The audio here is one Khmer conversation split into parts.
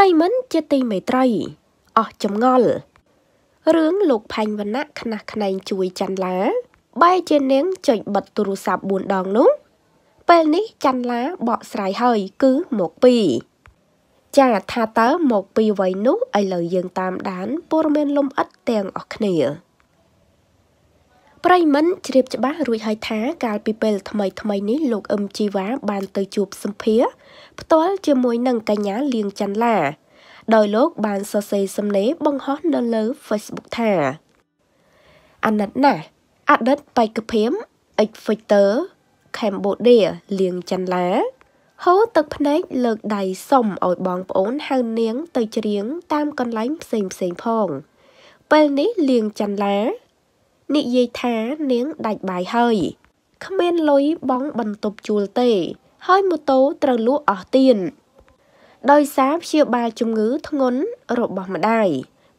ប្រិមិនជាទីមេត្រីអស់ចម្ងល់រឿងលោកផាញ់វណ្ណៈខ្នះខ្នែងជួយច័ន្ទឡាបែរជានាងចុចបិទទូរស័ព្ទ4ដងនោះ ពេលនេះច័ន្ទឡាបកស្រាយហើយគឺមកពីចាថាតើមកពីអ្វីនោះឥឡូវយើងតាមដានព័ត៌មានលំអិតទាំងអស់គ្នាប្រិមិនជ្រាបច្បាស់រួចហើយថាកាលពីពេលថ្មីថ្មីនេះលោកអឹមជីវ៉ាបាន ទៅជួបសម្ភារផ្ទាល់ជាមួយនឹងកញ្ញាលៀងច័ន្ទឡា ដោយលោកបានសរសេរសំណេរបង្ហោះនៅលើ Facebook ថាអាណិតណាស់អតីតបេក្ខភាព Equator Cambodia លៀងច័ន្ទឡា ហូរទឹកភ្នែកលើកដៃសុំឲ្យបងប្អូនហៅនាង ទៅច្រៀងតាមកន្លែងផ្សេងផ្សេងផងពេលនេះលៀងច័ន្ទឡានិយាយថានាងដាច់បាយហើយគ្មានលុយបង់បន្ទប់ជួលទេ ហើយម៉ូតូត្រូវលក់អស់ទៀនដោយសារព្យាបាលជំងឺធ្ងន់របស់ម្ដាយ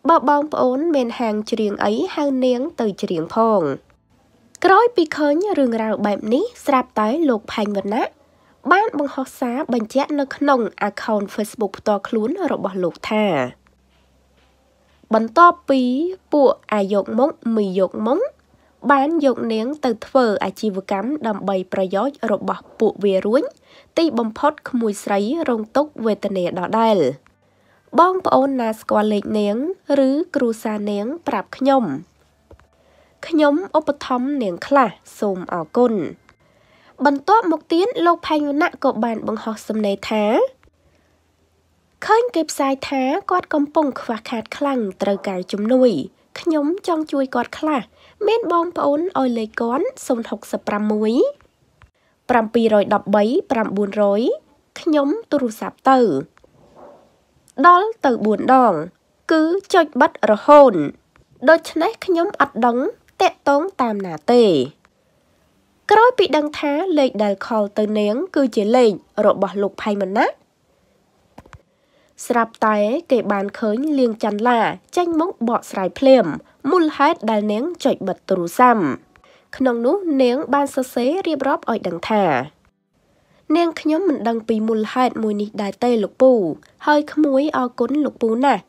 បើបងប្អូនមានហាងច្រៀងអីហៅនាងទៅច្រៀងផង ក្រោយពីឃើញរឿងរ៉ាវបែបនេះស្រាប់តែលោកផែងវណ្ណៈបានបង្ហោះសារបញ្ជាក់នៅក្នុង account Facebook ផ្ទាល់ខ្លួនរបស់លោកថាបន្ទាប់ពីពួកអាយកមកមីយកមកបានយកនាង ទៅ ធ្វើ អាជីវកម្មដើម្បីប្រយោជន៍របស់ពួកវារួញទីបំផុតក្មួយស្រីរងទុក្ខវេទនាដដែល បងប្អូនណាស្គាល់លេខនាង ឬគ្រូសានាង ប្រាប់ខ្ញុំខ្ញុំឧបត្ថម្ភនាងខ្លះសូមអរគុណបន្ទាប់មកទៀតលោកផៃវណៈក៏បានបង្ហោះសំណេរថាឃើញគេផ្សាយថាគាត់កំពុងខ្វះខាតខ្លាំងត្រូវការជំនួយ ខ្ញុំចង់ជួយគាត់ខ្លះមានបងប្អូនឲ្យលេខគាត់066 713 900ខ្ញុំទូរស័ព្ទទៅ ដល់ទៅ4ដងគឺចុចបិទរហូតដូច្នេះខ្ញុំ អត់ដឹងតាក់តងតាមណាទេ ក្រោយពីដឹងថាលេខដែលខលទៅនាងគឺជាលេខរបស់លោកផៃមណាក់ស្រាប់តែគេបានឃើញលៀងច័ន្ទឡាចេញមកបកស្រាយភ្លាមមូលហេតុដែលនាងចុចបិទទូរស័ព្ទក្នុងនោះនាងបានសរសេររៀបរាប់ឲ្យដឹងថា នាងខ្ញុំមិនដឹងពីមូលហេតុមួយនេះដែរទេលោកពូហើយក្មួយអរគុណលោកពូណាស់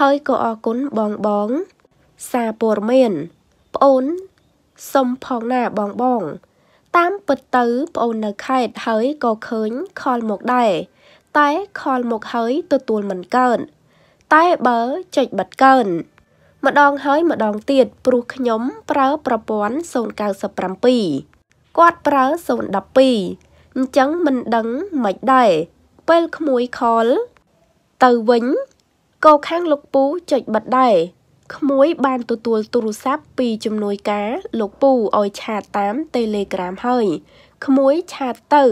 ហើយក៏អរគុណបងបងសារព័ត៌មានប្អូនសុំផងណាបងបង តាមពិតទៅប្អូននៅខេត្តហើយក៏ឃើញខលមកដែរតែខលមកហើយទទួលមិនកើនតែបើចុចបិទកើនម្ដងហើយម្ដងទៀតព្រោះខ្ញុំប្រើប្រព័ន្ធ097គាត់ប្រើ012អញ្ចឹងមិនដឹងមិនដែរពេលក្មួយខលទៅវិញក៏ខាងលោកពូចុចបិទដែរក្មួយបានទទួលទូរស័ព្ទពីជំនួយការ លោកពូឲ្យឆាតតាម Telegram ហើយក្មួយឆាតទៅ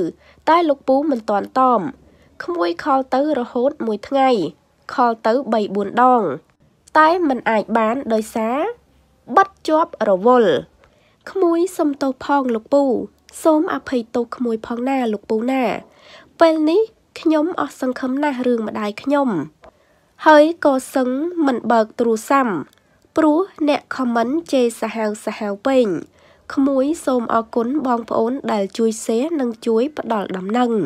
តែលោកពូមិនទាន់តបក្មួយខលទៅរហូតមួយថ្ងៃខលទៅ3 4ដងតែมันអាចបានដោយសារបាត់ជាប់រវល់ក្មួយសុំទោសផងលោកពូ សូមអភ័យទោសក្មួយផងណាលោកពូណាពេលនេះខ្ញុំ អស់សង្ឃឹមណាស់រឿងម្ដាយខ្ញុំហើយក៏សឹងមិនបើកទូរស័ព្ទព្រោះអ្នកខមមិនជេរសាហាវសាហាវពេញក្មួយសូមអរគុណបងប្អូនដែល ជួយ share និងជួយផ្ដល់ដំណឹង។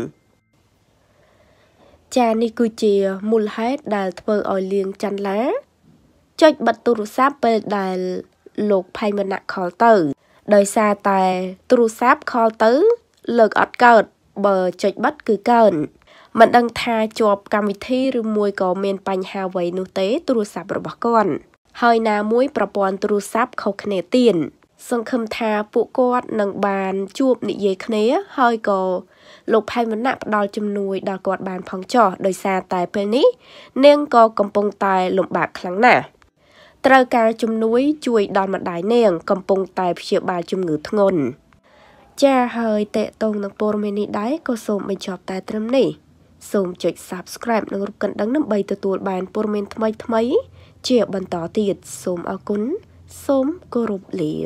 ចានេះគឺជាមូលហេតុដែលធ្វើឲ្យលៀងច័ន្ទឡាចុចបិទទូរស័ព្ទពេលដែល លោកផៃមណៈខលទៅ ដោយសារតែទូរស័ព្ទខលទៅ លើកអត់កើតបើចុចបិទគឺកើនមិនដឹងថាជាប់កម្មវិធីឬមួយក៏មានបញ្ហាអ្វីនោះទេ ទូរស័ព្ទរបស់គាត់ហើយណាមួយប្រព័ន្ធទូរស័ព្ទខុសគ្នាទៀតសង្ឃឹមថាពួកគាត់នឹងបានជួបនិយាយគ្នាហើយក៏លោកផៃវណ្ណៈផ្ដល់ជំនួយដល់គាត់បានផងចោះដោយសារតែពេលនេះ នាងក៏កំពុងតែលំបាកខ្លាំងណាស់ត្រូវការជំនួយជួយ ដល់ម្ដាយនាងកំពុងតែព្យាបាលជំងឺធ្ងន់ចាហើយតេតងនឹងព័ត៌មាននេះដែរក៏សូមបញ្ចប់តែត្រឹមនេះសូមចុច Subscribe និងរូបកណ្ដឹងដើម្បីទទួលបានព័ត៌មានថ្មីៗជាបន្តទៀតសូមអរគុណសូមគោរពលា